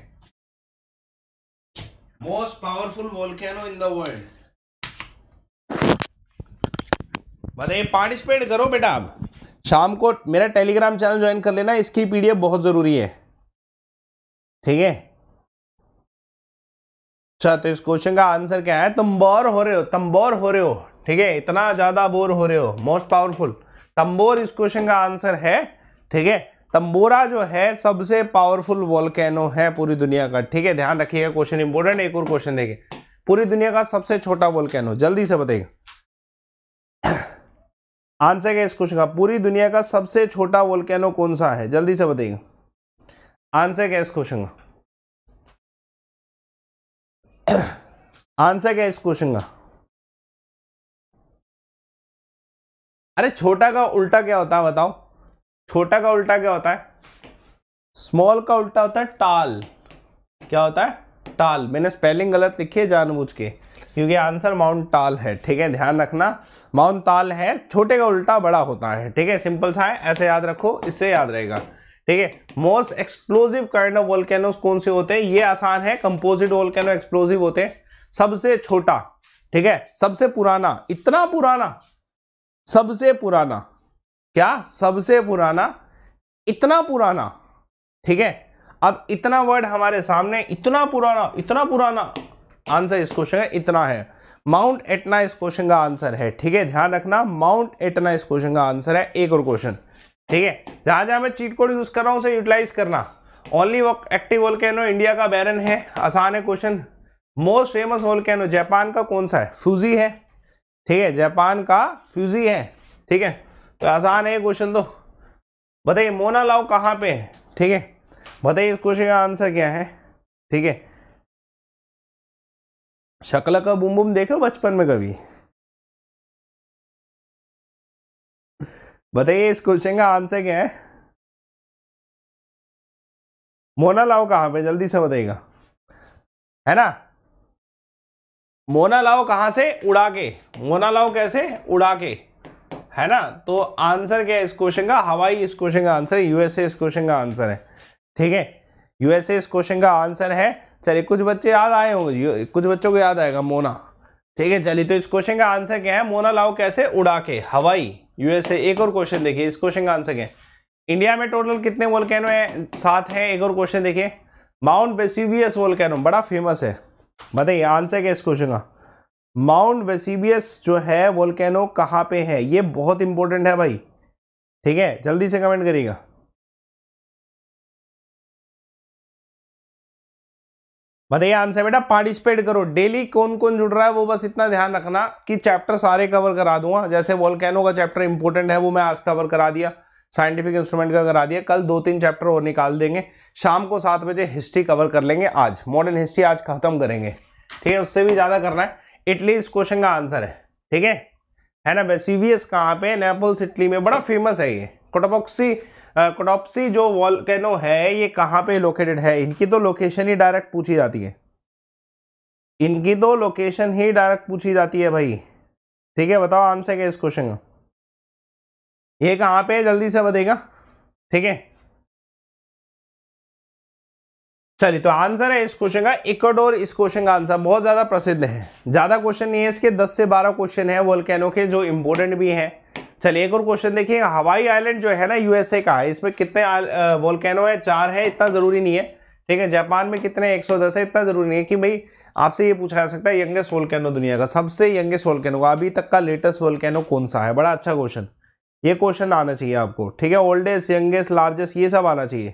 most powerful volcano in the world बताइए पार्टिसिपेट करो बेटा आप शाम को मेरा टेलीग्राम चैनल ज्वाइन कर लेना इसकी पीडीएफ बहुत जरूरी है ठीक है अच्छा तो इस क्वेश्चन का आंसर क्या है तुम बोर हो रहे हो तुम बोर हो रहे हो ठीक है इतना ज़्यादा बोर हो रहे हो मोस्ट पावरफुल तंबोर इस क्वेश्चन का आंसर है ठीक है तंबोरा जो है सबसे पावरफुल वॉलकैनो है पूरी दुनिया का ठीक है ध्यान रखिएगा क्वेश्चन इंपोर्टेंट एक और क्वेश्चन देखें पूरी दुनिया का सबसे छोटा वॉलकैनो जल्दी से बताइए आंसर क्या इस क्वेश्चन का पूरी दुनिया का सबसे छोटा वॉलकैनो कौन सा है जल्दी से बताइए आंसर क्या इस क्वेश्चन का आंसर क्या है इस क्वेश्चन का अरे छोटा का उल्टा क्या होता है बताओ छोटा का उल्टा क्या होता है स्मॉल का उल्टा होता है टाल क्या होता है टाल मैंने स्पेलिंग गलत लिखी है जानबूझ के क्योंकि आंसर माउंट टाल है ठीक है ध्यान रखना माउंट टाल है छोटे का उल्टा बड़ा होता है ठीक है सिंपल सा है ऐसे याद रखो इससे याद रहेगा ठीक है most explosive kind of volcanoes कौन से होते हैं ये आसान है कंपोजिट वोल्केनो एक्सप्लोजिव होते हैं सबसे छोटा ठीक है सबसे पुराना इतना पुराना सबसे पुराना क्या सबसे पुराना इतना पुराना ठीक है अब इतना वर्ड हमारे सामने इतना पुराना इतना पुराना आंसर इस क्वेश्चन का इतना है माउंट एटना इस क्वेश्चन का आंसर है ठीक है ध्यान रखना माउंट एटना इस क्वेश्चन का आंसर है एक और क्वेश्चन ठीक है जहां जहां मैं चीट कोड यूज कर रहा हूं उसे यूटिलाइज करना ओनली वो एक्टिव वोल्केनो इंडिया का बैरन है आसान है question most famous volcano Japan का कौन सा है फ्यूजी है ठीक है जापान का फ्यूजी है ठीक है तो आसान है क्वेश्चन तो बताइए मोना लाओ कहाँ पे है ठीक है बताइए इस क्वेश्चन का आंसर क्या है ठीक है शक्ल का बुम बुम देखो बचपन में कभी बताइए इस क्वेश्चन का आंसर क्या है मोना लाओ कहाँ पे जल्दी से बताइएगा है ना मोना लाओ कहाँ से उड़ा के मोना लाओ कैसे उड़ा के है ना तो आंसर क्या है इस क्वेश्चन का हवाई इस क्वेश्चन का आंसर है यूएसए इस क्वेश्चन का आंसर है ठीक है यूएसए इस क्वेश्चन का आंसर है चलिए कुछ बच्चे याद आए होंगे कुछ बच्चों को याद आएगा मोना ठीक है चलिए तो इस क्वेश्चन का आंसर क्या है मोना लाओ कैसे उड़ा के हवाई यूएसए एक और क्वेश्चन देखिए इस क्वेश्चन का आंसर क्या है इंडिया में टोटल कितने वोल्केनो हैं सात हैं एक और क्वेश्चन देखिए माउंट वेस्यूवियस वोल्केनो बड़ा फेमस है बताइए आंसर क्या इस क्वेश्चन का माउंट वेसीबियस जो है वोल्केनो कहाँ पे है ये बहुत इंपॉर्टेंट है भाई ठीक है जल्दी से कमेंट करिएगा बताइए आंसर बेटा पार्टिसिपेट करो डेली कौन कौन जुड़ रहा है वो बस इतना ध्यान रखना कि चैप्टर सारे कवर करा दूंगा जैसे वॉलकैनो का चैप्टर इंपॉर्टेंट है वो मैं आज कवर करा दिया साइंटिफिक इंस्ट्रूमेंट का करा दिया कल दो तीन चैप्टर और निकाल देंगे शाम को सात बजे हिस्ट्री कवर कर लेंगे आज मॉडर्न हिस्ट्री आज खत्म करेंगे ठीक है उससे भी ज़्यादा करना है इटली इस क्वेश्चन का आंसर है ठीक है है ना वेसीवियस कहाँ पे नेपल्स इटली में बड़ा फेमस है ये कोटोपॉक्सी कोटोपसी जो वॉलकैनो है ये कहाँ पे लोकेटेड है इनकी तो लोकेशन ही डायरेक्ट पूछी जाती है इनकी तो लोकेशन ही डायरेक्ट पूछी जाती है भाई ठीक है बताओ आंसर क्या इस क्वेश्चन का ये कहाँ पे है जल्दी से बताएगा ठीक है चलिए तो आंसर है इस क्वेश्चन का इक्वाडोर इस क्वेश्चन का आंसर बहुत ज़्यादा प्रसिद्ध है ज़्यादा क्वेश्चन नहीं है इसके 10 से 12 क्वेश्चन है वोल्केनो के जो इंपोर्टेंट भी हैं चलिए एक और क्वेश्चन देखिए हवाई आइलैंड जो है ना यूएसए का है इसमें कितने वोल्केनो है चार है इतना ज़रूरी नहीं है ठीक है जापान में कितने 110 है इतना ज़रूरी नहीं है कि भाई आपसे ये पूछा जा सकता है यंगेस्ट वोल्केनो दुनिया का सबसे यंगेस्ट वोल्केनो का अभी तक का लेटेस्ट वोल्केनो कौन सा है बड़ा अच्छा क्वेश्चन ये क्वेश्चन आना चाहिए आपको ठीक है ओल्डेस्ट यंगेस्ट लार्जेस्ट ये सब आना चाहिए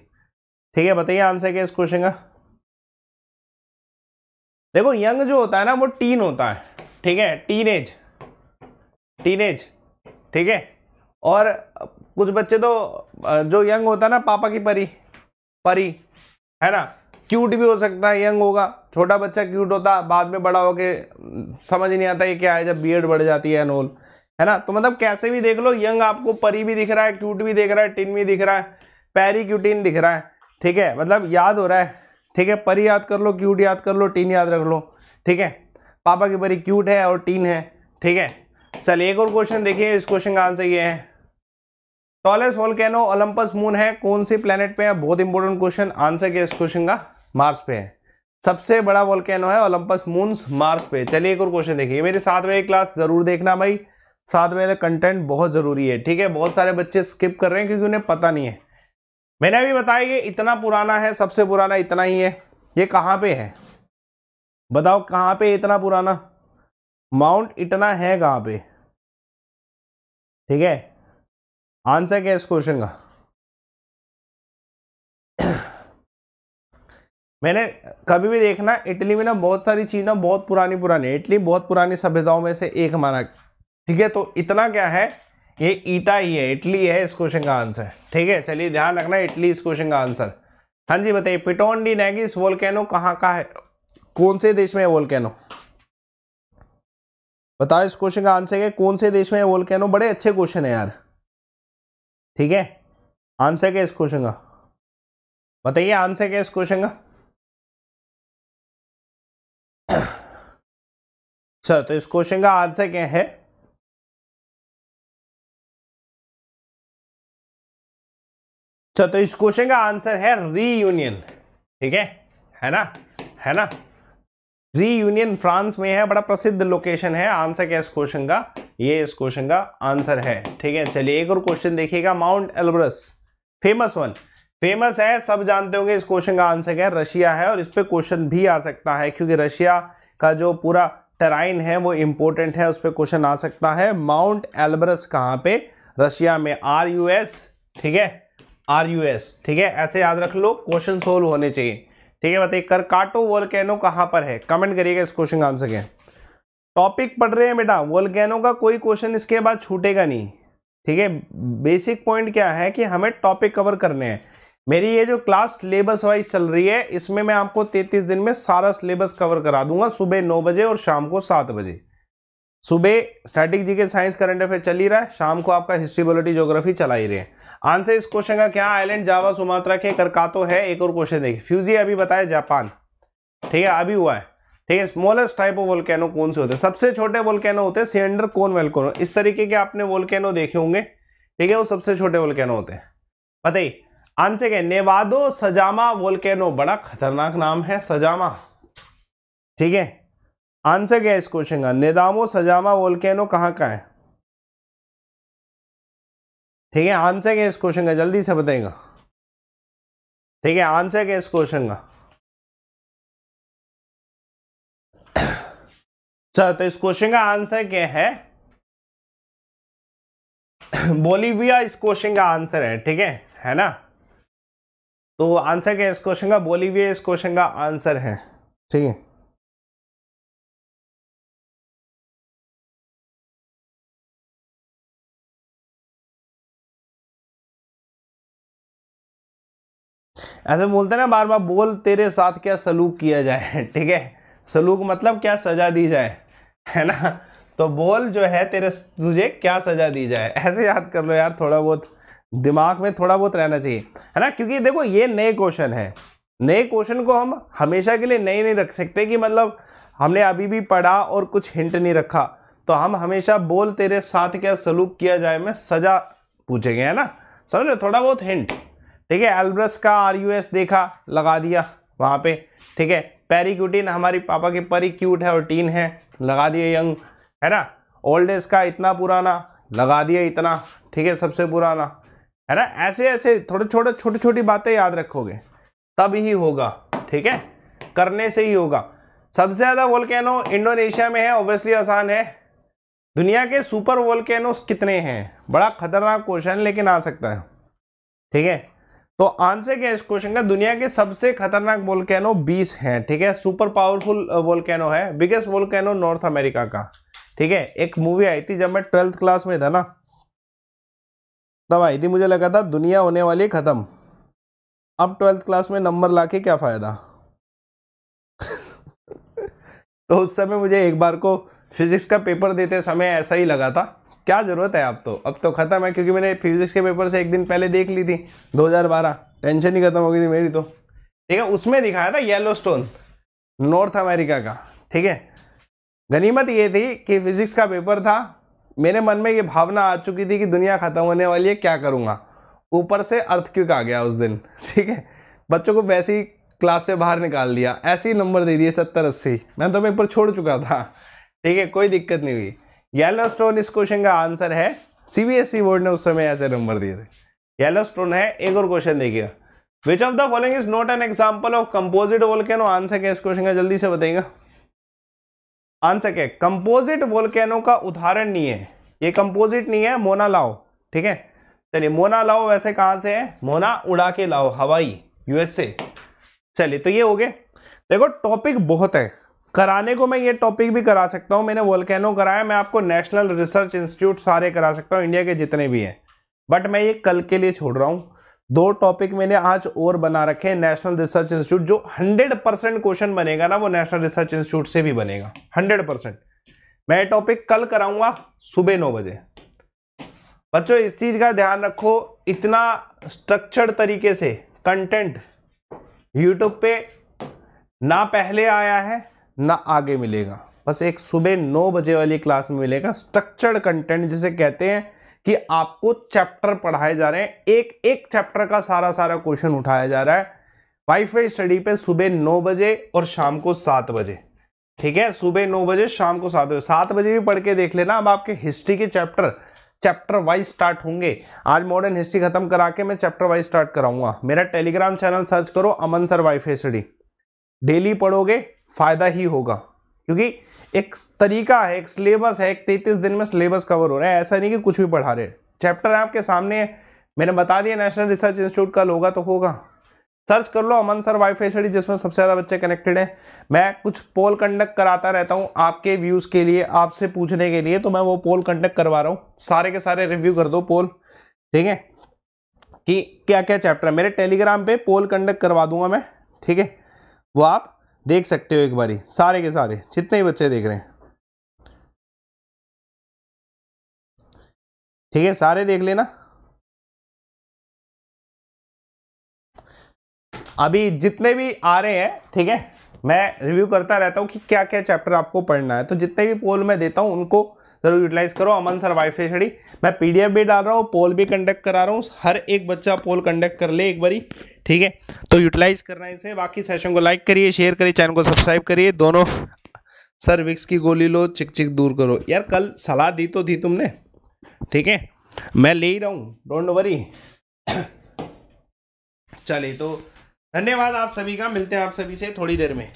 ठीक है बताइए आंसर क्या इस क्वेश्चन का देखो यंग जो होता है ना वो टीन होता है ठीक है टीन एज टीन एज ठीक है और कुछ बच्चे तो जो यंग होता है ना पापा की परी परी है ना क्यूट भी हो सकता है यंग होगा छोटा बच्चा क्यूट होता बाद में बड़ा होके समझ नहीं आता ये क्या है जब बीएड बढ़ जाती है एनोल है ना तो मतलब कैसे भी देख लो यंग आपको परी भी दिख रहा है क्यूट भी दिख रहा है टिन भी दिख रहा है पैरी क्यूटिन दिख रहा है ठीक है मतलब याद हो रहा है ठीक है परी याद कर लो क्यूट याद कर लो टीन याद रख लो ठीक है पापा की परी क्यूट है और टीन है ठीक है चलिए एक और क्वेश्चन देखिए इस क्वेश्चन का आंसर ये है टॉलेस वोल्केनो ओलंपस मून है कौन से प्लेनेट पे है बहुत इंपॉर्टेंट क्वेश्चन आंसर क्या इस क्वेश्चन का मार्स पे है सबसे बड़ा वॉल है ओलंपस मून मार्स पे चलिए एक और क्वेश्चन देखिए मेरे साथ में एक क्लास जरूर देखना भाई साथ में कंटेंट बहुत ज़रूरी है ठीक है बहुत सारे बच्चे स्किप कर रहे हैं क्योंकि उन्हें पता नहीं है मैंने अभी बताया कि इतना पुराना है सबसे पुराना इतना ही है ये कहाँ पे है बताओ कहाँ पे इतना पुराना माउंट इतना है कहाँ पे ठीक है आंसर क्या इस क्वेश्चन का मैंने कभी भी देखना इटली में ना बहुत सारी चीज़ ना बहुत पुरानी पुरानी इटली बहुत पुरानी सभ्यताओं में से एक माना ठीक है तो इतना क्या है ये ईटा ही है इटली है इस क्वेश्चन का आंसर ठीक है चलिए ध्यान रखना इटली इस क्वेश्चन का आंसर हाँ जी बताइए पिटोन डी नैगिस वोल्केनो कहाँ का है कौन से देश में है वोल्केनो बताओ इस क्वेश्चन का आंसर क्या कौन से देश में है वोल्केनो बड़े अच्छे क्वेश्चन है यार ठीक है आंसर क्या इस क्वेश्चन का बताइए आंसर क्या इस क्वेश्चन का सर तो इस क्वेश्चन का आंसर क्या है अच्छा तो इस क्वेश्चन का आंसर है रीयूनियन ठीक है है ना है ना रीयूनियन फ्रांस में है बड़ा प्रसिद्ध लोकेशन है आंसर क्या इस क्वेश्चन का ये इस क्वेश्चन का आंसर है ठीक है चलिए एक और क्वेश्चन देखिएगा Mount Elbrus famous one famous है सब जानते होंगे इस क्वेश्चन का आंसर क्या है रशिया है और इस पर क्वेश्चन भी आ सकता है क्योंकि रशिया का जो पूरा टराइन है वो इम्पोर्टेंट है उस पर क्वेश्चन आ सकता है माउंट एलब्रस कहाँ पे रशिया में आर यू एस ठीक है आर यू एस ठीक है ऐसे याद रख लो क्वेश्चन सोल्व होने चाहिए ठीक है बताइए करकाटो वोल्केनो कहाँ पर है कमेंट करिएगा इस क्वेश्चन का आंसर क्या टॉपिक पढ़ रहे हैं बेटा वोल्केनो का कोई क्वेश्चन इसके बाद छूटेगा नहीं ठीक है बेसिक पॉइंट क्या है कि हमें टॉपिक कवर करने हैं मेरी ये जो क्लास सिलेबस वाइज चल रही है इसमें मैं आपको 33 दिन में सारा सिलेबस कवर करा दूंगा सुबह नौ बजे और शाम को सात बजे सुबह स्टैटिक जी के साइंस करंट अफेयर चल ही रहा है शाम को आपका हिस्ट्री बोलिटी ज्योग्राफी चला ही रहे हैं आंसर इस क्वेश्चन का क्या आइलैंड जावा सुमात्रा के करकातो है एक और क्वेश्चन देखिए फ्यूजी अभी बताया जापान ठीक है अभी हुआ है ठीक है स्मॉलेस्ट टाइप ऑफ वोल्केनो कौन से होते हैं सबसे छोटे वोल्केनो होते हैं सेंडर कौन वेलकोनो इस तरीके के आपने वोल्केनो देखे होंगे ठीक है वो सबसे छोटे वोल्केनो होते हैं बताइए आंसर क्या नेवादो सजामा वोल्केनो बड़ा खतरनाक नाम है सजामा ठीक है आंसर क्या है इस क्वेश्चन का निदामो सजामा वोल्केनो कहाँ का है ठीक है आंसर क्या है इस क्वेश्चन का जल्दी से बताएगा ठीक है आंसर क्या है इस क्वेश्चन का चलो तो इस क्वेश्चन का आंसर क्या है बोलीविया इस क्वेश्चन का आंसर है ठीक है है ना तो आंसर क्या है इस क्वेश्चन का बोलीविया इस क्वेश्चन का आंसर है ठीक है ऐसे बोलते हैं ना बार बार बोल तेरे साथ क्या सलूक किया जाए ठीक है सलूक मतलब क्या सज़ा दी जाए है ना तो बोल जो है तेरे तुझे क्या सज़ा दी जाए ऐसे याद कर लो यार थोड़ा बहुत दिमाग में थोड़ा बहुत रहना चाहिए है ना क्योंकि देखो ये नए क्वेश्चन है नए क्वेश्चन को हम हमेशा के लिए नए नहीं रख सकते कि मतलब हमने अभी भी पढ़ा और कुछ हिंट नहीं रखा तो हम हमेशा बोल तेरे साथ क्या सलूक किया जाए मैं सज़ा पूछेंगे है ना समझ थोड़ा बहुत हिंट ठीक है एल्ब्रस का आर यू एस देखा लगा दिया वहाँ पे ठीक है पेरिक्यूटिन हमारी पापा की क्यूट है और टीन है लगा दिए यंग है ना ओल्ड एज का इतना पुराना लगा दिया इतना ठीक है सबसे पुराना है ना ऐसे ऐसे थोड़े छोटे छोटी छोटी बातें याद रखोगे तब ही होगा ठीक है करने से ही होगा सबसे ज़्यादा वोल्केनो इंडोनेशिया में है ऑब्वियसली आसान है दुनिया के सुपर वोल्केनोस कितने हैं बड़ा खतरनाक क्वेश्चन लेकिन आ सकता है ठीक है तो आंसर क्या है इस क्वेश्चन का दुनिया के सबसे खतरनाक वोल्केनो 20 हैं ठीक है सुपर पावरफुल वोल्केनो है बिगेस्ट वोल्केनो नॉर्थ अमेरिका का ठीक है एक मूवी आई थी जब मैं ट्वेल्थ क्लास में था ना तब आई थी मुझे लगा था दुनिया होने वाली ख़त्म अब ट्वेल्थ क्लास में नंबर ला के क्या फ़ायदा तो उस समय मुझे एक बार को फिजिक्स का पेपर देते समय ऐसा ही लगा था क्या ज़रूरत है आप तो अब तो ख़त्म है क्योंकि मैंने फिजिक्स के पेपर से एक दिन पहले देख ली थी 2012 टेंशन ही खत्म हो गई थी मेरी तो ठीक है उसमें दिखाया था येलो स्टोन नॉर्थ अमेरिका का ठीक है गनीमत ये थी कि फिजिक्स का पेपर था मेरे मन में ये भावना आ चुकी थी कि दुनिया ख़त्म होने वाली है क्या करूँगा ऊपर से अर्थ क्यों आ गया उस दिन ठीक है बच्चों को वैसे ही क्लास से बाहर निकाल दिया ऐसे ही नंबर दे दिए सत्तर अस्सी मैं तो पेपर छोड़ चुका था ठीक है कोई दिक्कत नहीं हुई येलो स्टोन इस क्वेश्चन का आंसर है सीबीएसई बोर्ड e ने उस समय ऐसे नंबर दिए थे येलो स्टोन है एक और क्वेश्चन देखिए which of the following is not an example of composite volcano answer क्या इस क्वेश्चन का जल्दी से बताइएगा आंसर क्या कंपोजिट वोल्केनो का उदाहरण नहीं है ये कंपोजिट नहीं है मोना लाओ ठीक है चलिए मोना लाओ वैसे कहां से है मोना उड़ा के लाओ हवाई यूएसए चलिए तो ये हो गए देखो टॉपिक बहुत है कराने को मैं ये टॉपिक भी करा सकता हूँ मैंने वोल्केनो कराया मैं आपको नेशनल रिसर्च इंस्टीट्यूट सारे करा सकता हूँ इंडिया के जितने भी हैं बट मैं ये कल के लिए छोड़ रहा हूँ दो टॉपिक मैंने आज और बना रखे हैं नेशनल रिसर्च इंस्टीट्यूट जो 100 परसेंट क्वेश्चन बनेगा ना वो नेशनल रिसर्च इंस्टीट्यूट से भी बनेगा 100 परसेंट मैं टॉपिक कल कराऊंगा सुबह नौ बजे बच्चों इस चीज़ का ध्यान रखो इतना स्ट्रक्चर्ड तरीके से कंटेंट यूट्यूब पे ना पहले आया है ना आगे मिलेगा बस एक सुबह नौ बजे वाली क्लास में मिलेगा स्ट्रक्चर्ड कंटेंट जिसे कहते हैं कि आपको चैप्टर पढ़ाए जा रहे हैं एक एक चैप्टर का सारा सारा क्वेश्चन उठाया जा रहा है वाईफाई स्टडी पे सुबह नौ बजे और शाम को सात बजे ठीक है सुबह नौ बजे शाम को सात बजे सात बजे भी पढ़ के देख लेना अब आपके हिस्ट्री के चैप्टर चैप्टर वाइज स्टार्ट होंगे आज मॉडर्न हिस्ट्री खत्म करा के मैं चैप्टर वाइज स्टार्ट कराऊंगा मेरा टेलीग्राम चैनल सर्च करो Aman sir WiFi study daily पढ़ोगे फ़ायदा ही होगा क्योंकि एक तरीका है एक सिलेबस है एक तैतीस दिन में सिलेबस कवर हो रहा है ऐसा नहीं कि कुछ भी पढ़ा रहे चैप्टर आपके सामने मैंने बता दिया नेशनल रिसर्च इंस्टीट्यूट कल होगा तो होगा सर्च कर लो अमन सर फाई स्टडी जिसमें सबसे ज़्यादा बच्चे कनेक्टेड हैं मैं कुछ पोल कंडक्ट कराता रहता हूँ आपके व्यूज़ के लिए आपसे पूछने के लिए तो मैं वो पोल कंडक्ट करवा रहा हूँ सारे के सारे रिव्यू कर दो पोल ठीक है कि क्या क्या चैप्टर है मेरे टेलीग्राम पे पोल कंडक्ट करवा दूंगा मैं ठीक है वो आप देख सकते हो एक बारी सारे के सारे जितने ही बच्चे देख रहे हैं ठीक है सारे देख लेना अभी जितने भी आ रहे हैं ठीक है मैं रिव्यू करता रहता हूँ कि क्या क्या चैप्टर आपको पढ़ना है तो जितने भी पोल मैं देता हूँ उनको ज़रूर यूटिलाइज़ करो अमन सर वाईफाई स्टडी मैं पीडीएफ भी डाल रहा हूँ पोल भी कंडक्ट करा रहा हूँ हर एक बच्चा पोल कंडक्ट कर ले एक बारी ठीक है तो यूटिलाइज़ करना है इसे बाकी सेशन को लाइक करिए शेयर करिए चैनल को सब्सक्राइब करिए दोनों सर विक्स की गोली लो चिक चिक दूर करो यार कल सलाह दी तो थी तुमने ठीक है मैं ले ही रहा हूँ डोंट वरी चलिए तो धन्यवाद आप सभी का मिलते हैं आप सभी से थोड़ी देर में